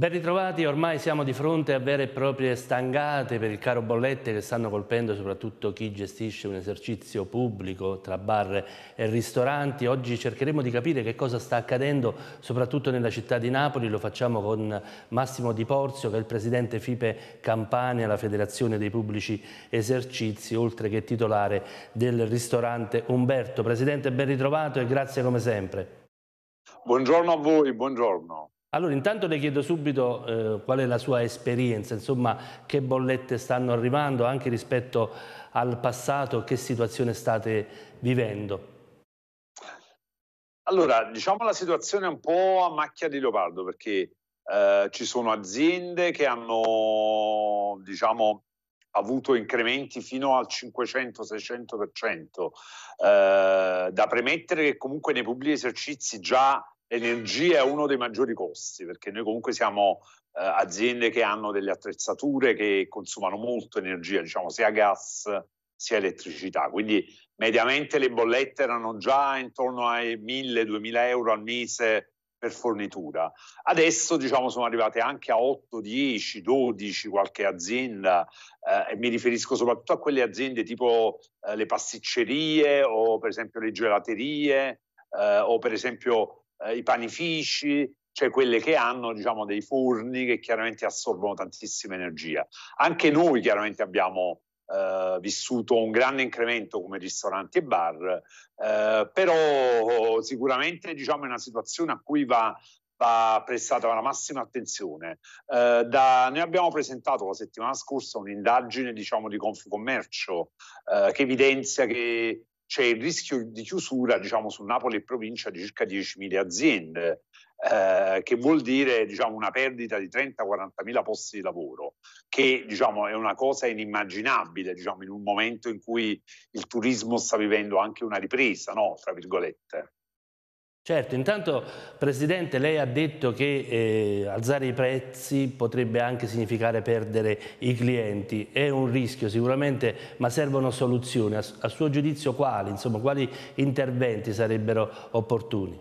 Ben ritrovati, ormai siamo di fronte a vere e proprie stangate per il caro bollette che stanno colpendo soprattutto chi gestisce un esercizio pubblico tra bar e ristoranti. Oggi cercheremo di capire che cosa sta accadendo soprattutto nella città di Napoli, lo facciamo con Massimo Di Porzio che è il presidente FIPE Campania, la federazione dei pubblici esercizi, oltre che titolare del ristorante Umberto. Presidente ben ritrovato e grazie come sempre. Buongiorno a voi, buongiorno. Allora intanto le chiedo subito eh, qual è la sua esperienza, insomma che bollette stanno arrivando anche rispetto al passato, che situazione state vivendo? Allora, diciamo la situazione è un po' a macchia di leopardo perché eh, ci sono aziende che hanno diciamo, avuto incrementi fino al 500-600%. Eh, da premettere che comunque nei pubblici esercizi già l'energia è uno dei maggiori costi, perché noi comunque siamo eh, aziende che hanno delle attrezzature che consumano molto energia, diciamo sia gas sia elettricità. Quindi mediamente le bollette erano già intorno ai 1000-2000 euro al mese per fornitura. Adesso diciamo sono arrivate anche a 8, 10, 12 qualche azienda eh, e mi riferisco soprattutto a quelle aziende tipo eh, le pasticcerie o per esempio le gelaterie eh, o per esempio eh, i panifici, cioè quelle che hanno diciamo, dei forni che chiaramente assorbono tantissima energia. Anche noi chiaramente abbiamo eh, vissuto un grande incremento come ristoranti e bar, eh, però sicuramente diciamo, è una situazione a cui va va prestata la massima attenzione. Eh, da, noi abbiamo presentato la settimana scorsa un'indagine diciamo, di Confcommercio eh, che evidenzia che c'è il rischio di chiusura diciamo, su Napoli e provincia di circa 10.000 aziende, eh, che vuol dire diciamo, una perdita di 30-40 mila posti di lavoro, che diciamo, è una cosa inimmaginabile diciamo, in un momento in cui il turismo sta vivendo anche una ripresa, no? tra virgolette. Certo, intanto Presidente lei ha detto che eh, alzare i prezzi potrebbe anche significare perdere i clienti, è un rischio sicuramente ma servono soluzioni, a, a suo giudizio quali, insomma, quali interventi sarebbero opportuni?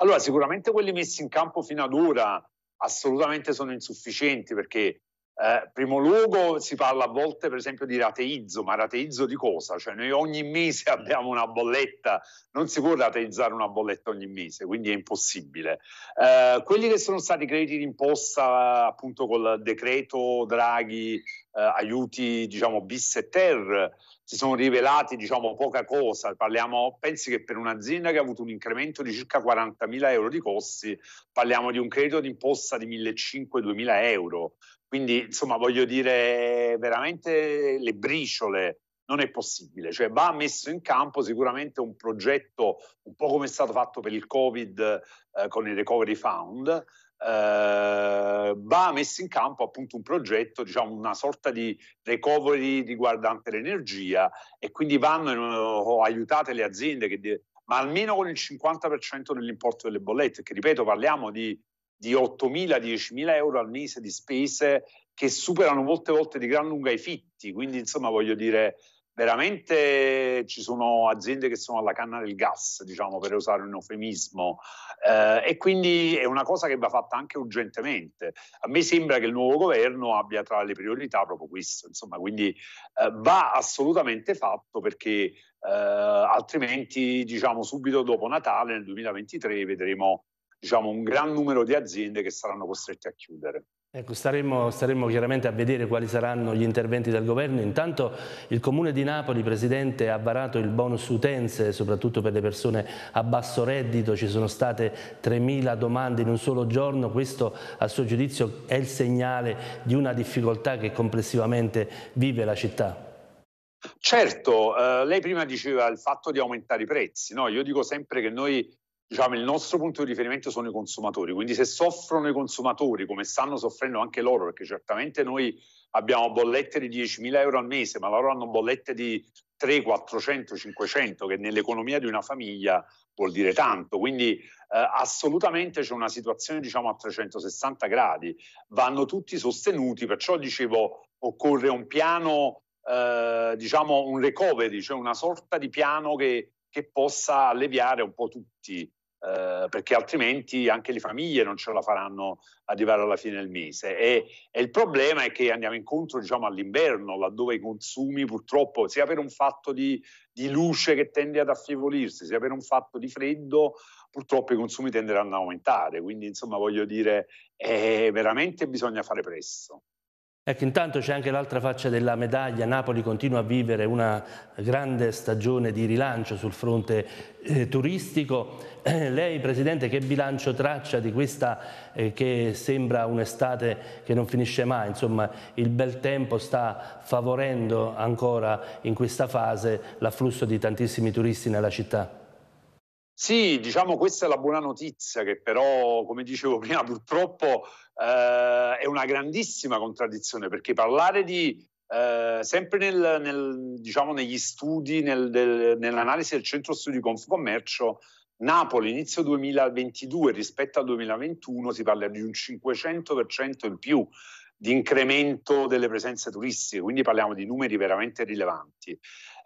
Allora sicuramente quelli messi in campo fino ad ora assolutamente sono insufficienti perché eh, primo luogo si parla a volte per esempio di rateizzo, ma rateizzo di cosa? Cioè noi ogni mese mm. abbiamo una bolletta, non si può rateizzare una bolletta ogni mese, quindi è impossibile. Eh, quelli che sono stati crediti d'imposta appunto col decreto Draghi, eh, aiuti diciamo bis e ter, si sono rivelati diciamo poca cosa, parliamo, pensi che per un'azienda che ha avuto un incremento di circa 40.000 euro di costi, parliamo di un credito d'imposta di 1.500-2.000 euro, quindi, insomma, voglio dire, veramente le briciole non è possibile, cioè va messo in campo sicuramente un progetto un po' come è stato fatto per il Covid eh, con il Recovery Fund, eh, va messo in campo appunto un progetto, diciamo una sorta di recovery riguardante l'energia e quindi vanno in, oh, aiutate le aziende che ma almeno con il 50% dell'importo delle bollette, che ripeto parliamo di di 8.000-10.000 euro al mese di spese che superano molte volte di gran lunga i fitti. Quindi, insomma, voglio dire, veramente ci sono aziende che sono alla canna del gas, diciamo, per usare un eufemismo, eh, e quindi è una cosa che va fatta anche urgentemente. A me sembra che il nuovo governo abbia tra le priorità proprio questo, insomma, quindi eh, va assolutamente fatto perché eh, altrimenti, diciamo, subito dopo Natale nel 2023 vedremo diciamo, un gran numero di aziende che saranno costrette a chiudere. Ecco, staremo, staremo, chiaramente a vedere quali saranno gli interventi del governo. Intanto il Comune di Napoli, Presidente, ha varato il bonus utenze, soprattutto per le persone a basso reddito. Ci sono state 3.000 domande in un solo giorno. Questo, a suo giudizio, è il segnale di una difficoltà che complessivamente vive la città. Certo, eh, lei prima diceva il fatto di aumentare i prezzi. No? Io dico sempre che noi diciamo, il nostro punto di riferimento sono i consumatori, quindi se soffrono i consumatori, come stanno soffrendo anche loro, perché certamente noi abbiamo bollette di 10.000 euro al mese, ma loro hanno bollette di 300, 400, 500, che nell'economia di una famiglia vuol dire tanto, quindi eh, assolutamente c'è una situazione diciamo a 360 gradi, vanno tutti sostenuti, perciò dicevo occorre un piano, eh, diciamo un recovery, cioè una sorta di piano che che possa alleviare un po' tutti eh, perché altrimenti anche le famiglie non ce la faranno arrivare alla fine del mese. E, e il problema è che andiamo incontro diciamo, all'inverno, laddove i consumi purtroppo, sia per un fatto di, di luce che tende ad affievolirsi, sia per un fatto di freddo, purtroppo i consumi tenderanno ad aumentare. Quindi, insomma, voglio dire, eh, veramente bisogna fare presto. Ecco, intanto c'è anche l'altra faccia della medaglia, Napoli continua a vivere una grande stagione di rilancio sul fronte eh, turistico. Eh, lei, Presidente, che bilancio traccia di questa eh, che sembra un'estate che non finisce mai? Insomma, il bel tempo sta favorendo ancora in questa fase l'afflusso di tantissimi turisti nella città. Sì, diciamo questa è la buona notizia che però, come dicevo prima, purtroppo eh, è una grandissima contraddizione perché parlare di, eh, sempre nel, nel, diciamo, negli studi, nel, del, nell'analisi del centro studi Confcommercio, Napoli inizio 2022 rispetto al 2021 si parla di un 500% in più di incremento delle presenze turistiche, quindi parliamo di numeri veramente rilevanti.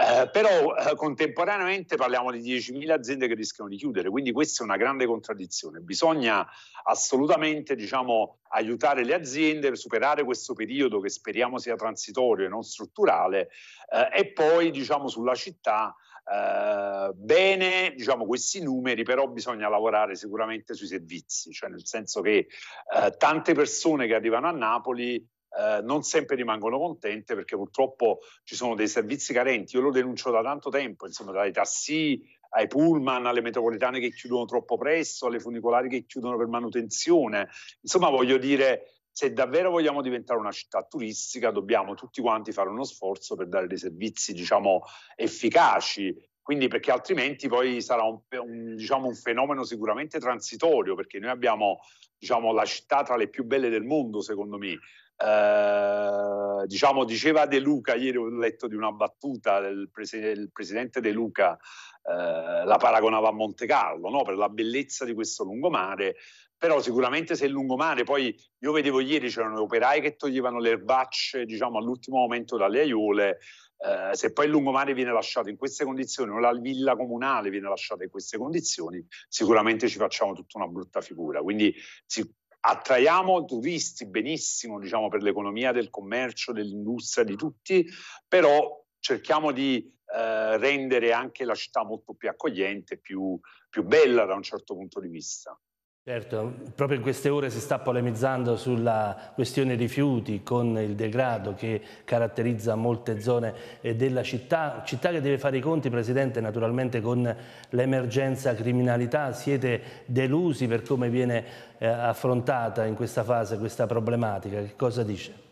Eh, però eh, contemporaneamente parliamo di 10.000 aziende che rischiano di chiudere, quindi questa è una grande contraddizione. Bisogna assolutamente diciamo, aiutare le aziende per superare questo periodo che speriamo sia transitorio e non strutturale eh, e poi diciamo, sulla città Uh, bene diciamo, questi numeri, però bisogna lavorare sicuramente sui servizi, cioè nel senso che uh, tante persone che arrivano a Napoli eh, non sempre rimangono contente perché purtroppo ci sono dei servizi carenti. Io lo denuncio da tanto tempo, insomma, dai tassi ai pullman, alle metropolitane che chiudono troppo presto, alle funicolari che chiudono per manutenzione. Insomma, voglio dire, se davvero vogliamo diventare una città turistica, dobbiamo tutti quanti fare uno sforzo per dare dei servizi, diciamo, efficaci. Quindi, perché altrimenti poi sarà un, un, diciamo, un fenomeno sicuramente transitorio, perché noi abbiamo diciamo, la città tra le più belle del mondo, secondo me, eh, diciamo, diceva De Luca, ieri ho letto di una battuta del presi- il presidente De Luca, eh, la paragonava a Monte Carlo no? per la bellezza di questo lungomare, però sicuramente se il lungomare, poi io vedevo ieri c'erano operai che toglievano le erbacce diciamo, all'ultimo momento dalle aiuole, eh, se poi il lungomare viene lasciato in queste condizioni o la villa comunale viene lasciata in queste condizioni, sicuramente ci facciamo tutta una brutta figura. Quindi si, attraiamo turisti benissimo diciamo, per l'economia del commercio, dell'industria, di tutti, però cerchiamo di eh, rendere anche la città molto più accogliente, più, più bella da un certo punto di vista. Certo, proprio in queste ore si sta polemizzando sulla questione rifiuti con il degrado che caratterizza molte zone eh, della città, città che deve fare i conti Presidente naturalmente con l'emergenza criminalità, siete delusi per come viene eh, affrontata in questa fase questa problematica, che cosa dice?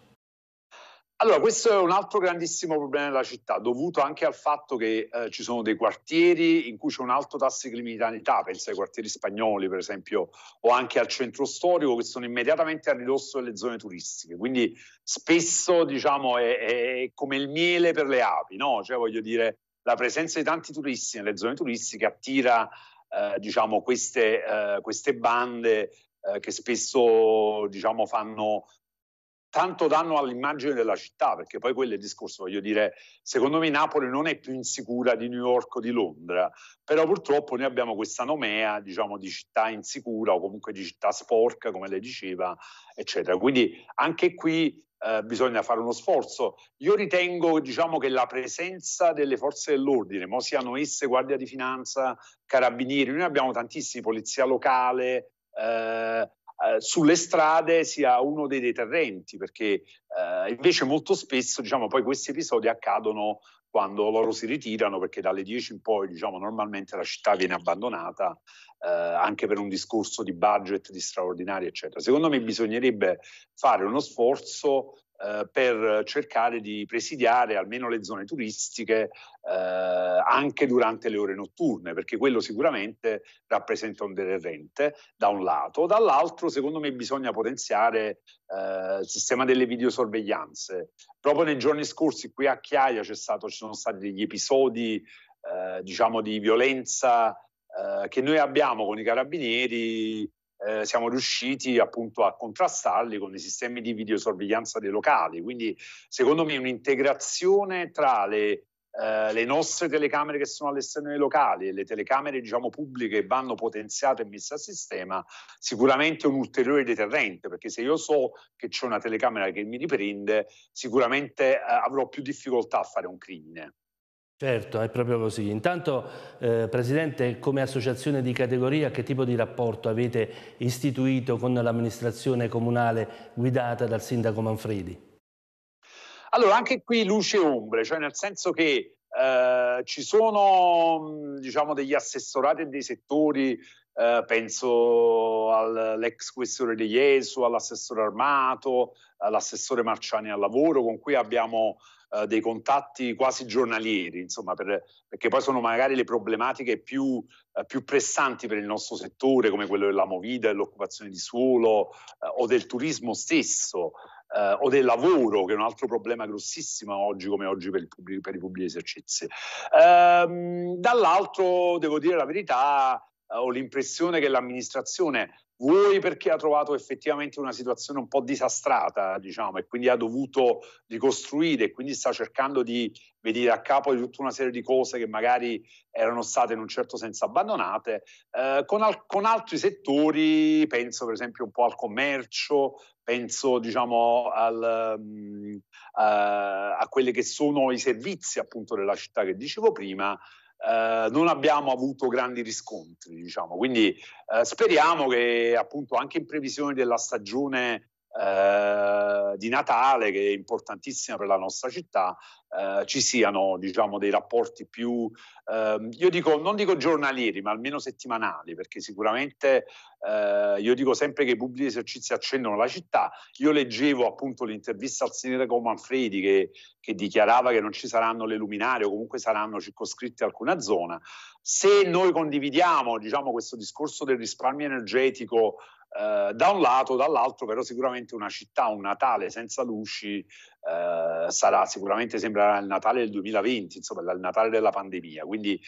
Allora, questo è un altro grandissimo problema della città, dovuto anche al fatto che eh, ci sono dei quartieri in cui c'è un alto tasso di criminalità, penso ai quartieri spagnoli per esempio, o anche al centro storico, che sono immediatamente a ridosso delle zone turistiche. Quindi spesso, diciamo, è, è come il miele per le api, no? Cioè, voglio dire, la presenza di tanti turisti nelle zone turistiche attira, eh, diciamo, queste, eh, queste bande eh, che spesso diciamo, fanno tanto danno all'immagine della città, perché poi quello è il discorso, voglio dire, secondo me Napoli non è più insicura di New York o di Londra, però purtroppo noi abbiamo questa nomea, diciamo, di città insicura o comunque di città sporca, come lei diceva, eccetera. Quindi anche qui eh, bisogna fare uno sforzo. Io ritengo, diciamo, che la presenza delle forze dell'ordine, mo siano esse guardia di finanza, carabinieri, noi abbiamo tantissimi, polizia locale, eh, eh, sulle strade sia uno dei deterrenti, perché eh, invece molto spesso diciamo, poi questi episodi accadono quando loro si ritirano, perché dalle 10 in poi diciamo, normalmente la città viene abbandonata eh, anche per un discorso di budget, di straordinari, eccetera. Secondo me bisognerebbe fare uno sforzo eh, per cercare di presidiare almeno le zone turistiche eh, anche durante le ore notturne, perché quello sicuramente rappresenta un deterrente da un lato, dall'altro secondo me bisogna potenziare eh, il sistema delle videosorveglianze. Proprio nei giorni scorsi qui a Chiaia stato, ci sono stati degli episodi eh, diciamo di violenza eh, che noi abbiamo con i carabinieri eh, siamo riusciti appunto a contrastarli con i sistemi di videosorveglianza dei locali. Quindi secondo me un'integrazione tra le, eh, le nostre telecamere che sono all'esterno dei locali e le telecamere diciamo pubbliche vanno potenziate e messe a sistema sicuramente è un ulteriore deterrente perché se io so che c'è una telecamera che mi riprende sicuramente eh, avrò più difficoltà a fare un crimine. Certo, è proprio così. Intanto, eh, Presidente, come associazione di categoria, che tipo di rapporto avete istituito con l'amministrazione comunale guidata dal Sindaco Manfredi? Allora, anche qui luce e ombre, cioè nel senso che eh, ci sono diciamo, degli assessorati e dei settori, eh, penso all'ex questore di Jesu, all'assessore Armato, all'assessore Marciani al lavoro, con cui abbiamo eh, dei contatti quasi giornalieri, insomma, per, perché poi sono magari le problematiche più, eh, più, pressanti per il nostro settore, come quello della movida, dell'occupazione di suolo eh, o del turismo stesso. Uh, o del lavoro, che è un altro problema grossissimo oggi come oggi per, pubblico, per i pubblici esercizi. Uh, dall'altro, devo dire la verità, uh, ho l'impressione che l'amministrazione vuoi perché ha trovato effettivamente una situazione un po' disastrata, diciamo, e quindi ha dovuto ricostruire, e quindi sta cercando di venire a capo di tutta una serie di cose che magari erano state in un certo senso abbandonate. Eh, con, al- con, altri settori, penso per esempio un po' al commercio, penso diciamo al, um, uh, a quelli che sono i servizi appunto della città che dicevo prima, eh, non abbiamo avuto grandi riscontri, diciamo. Quindi eh, speriamo che appunto anche in previsione della stagione eh, di Natale, che è importantissima per la nostra città, eh, ci siano diciamo, dei rapporti più, eh, io dico, non dico giornalieri, ma almeno settimanali, perché sicuramente eh, io dico sempre che i pubblici esercizi accendono la città. Io leggevo appunto l'intervista al sindaco Manfredi che, che dichiarava che non ci saranno le luminarie o comunque saranno circoscritte alcuna zona. Se noi condividiamo diciamo, questo discorso del risparmio energetico, eh, da un lato, dall'altro però sicuramente una città, un Natale senza luci eh, sarà sicuramente sembrerà il Natale del 2020, insomma il Natale della pandemia, quindi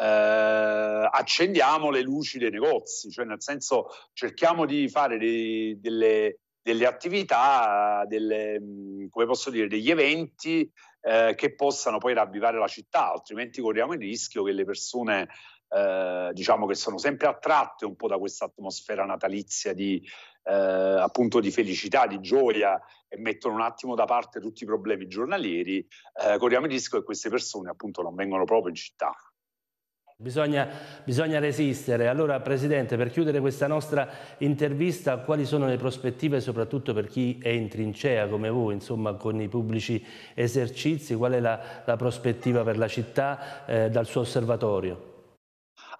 eh, accendiamo le luci dei negozi, cioè nel senso cerchiamo di fare dei, delle, delle attività, delle, come posso dire, degli eventi eh, che possano poi ravvivare la città, altrimenti corriamo il rischio che le persone eh, diciamo che sono sempre attratte un po' da questa atmosfera natalizia di, eh, appunto di felicità, di gioia e mettono un attimo da parte tutti i problemi giornalieri, eh, corriamo il rischio che queste persone appunto non vengano proprio in città. Bisogna, bisogna, resistere. Allora, Presidente, per chiudere questa nostra intervista, quali sono le prospettive soprattutto per chi è in trincea come voi, insomma, con i pubblici esercizi? Qual è la, la prospettiva per la città eh, dal suo osservatorio?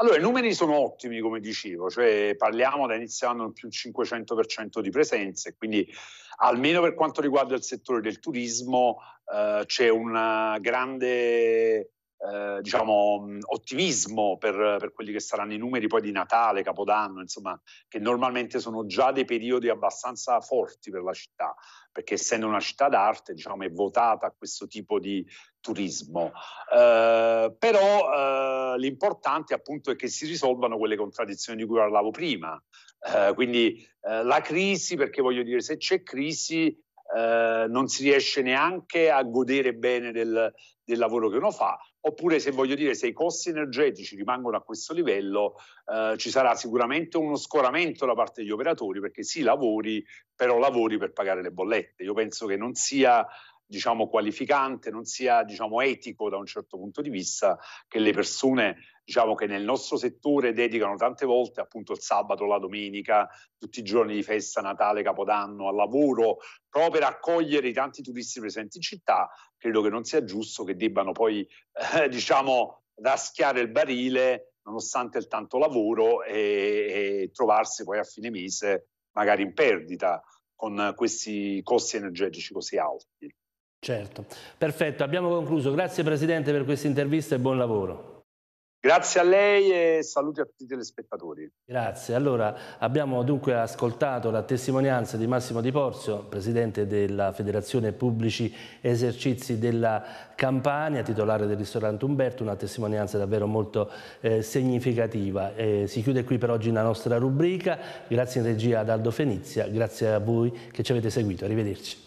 Allora, i numeri sono ottimi, come dicevo, cioè parliamo da inizio anno più 500% di presenze, quindi almeno per quanto riguarda il settore del turismo eh, c'è una grande eh, diciamo, ottimismo per, per, quelli che saranno i numeri poi di Natale, Capodanno, insomma, che normalmente sono già dei periodi abbastanza forti per la città, perché essendo una città d'arte, diciamo, è votata a questo tipo di turismo. Eh, però eh, l'importante appunto è che si risolvano quelle contraddizioni di cui parlavo prima. Eh, quindi eh, la crisi, perché voglio dire, se c'è crisi eh, non si riesce neanche a godere bene del, del lavoro che uno fa, oppure se voglio dire se i costi energetici rimangono a questo livello eh, ci sarà sicuramente uno scoramento da parte degli operatori perché si sì, lavori, però lavori per pagare le bollette. Io penso che non sia diciamo qualificante, non sia diciamo etico da un certo punto di vista che le persone diciamo che nel nostro settore dedicano tante volte appunto il sabato, la domenica, tutti i giorni di festa, Natale, Capodanno, al lavoro, proprio per accogliere i tanti turisti presenti in città, credo che non sia giusto che debbano poi, eh, diciamo, raschiare il barile nonostante il tanto lavoro e, e trovarsi poi a fine mese magari in perdita con questi costi energetici così alti. Certo, perfetto, abbiamo concluso. Grazie Presidente per questa intervista e buon lavoro. Grazie a lei e saluti a tutti i telespettatori. Grazie. Allora, abbiamo dunque ascoltato la testimonianza di Massimo Di Porzio, presidente della Federazione Pubblici Esercizi della Campania, titolare del ristorante Umberto, una testimonianza davvero molto eh, significativa. Eh, si chiude qui per oggi la nostra rubrica. Grazie in regia ad Aldo Fenizia, grazie a voi che ci avete seguito. Arrivederci.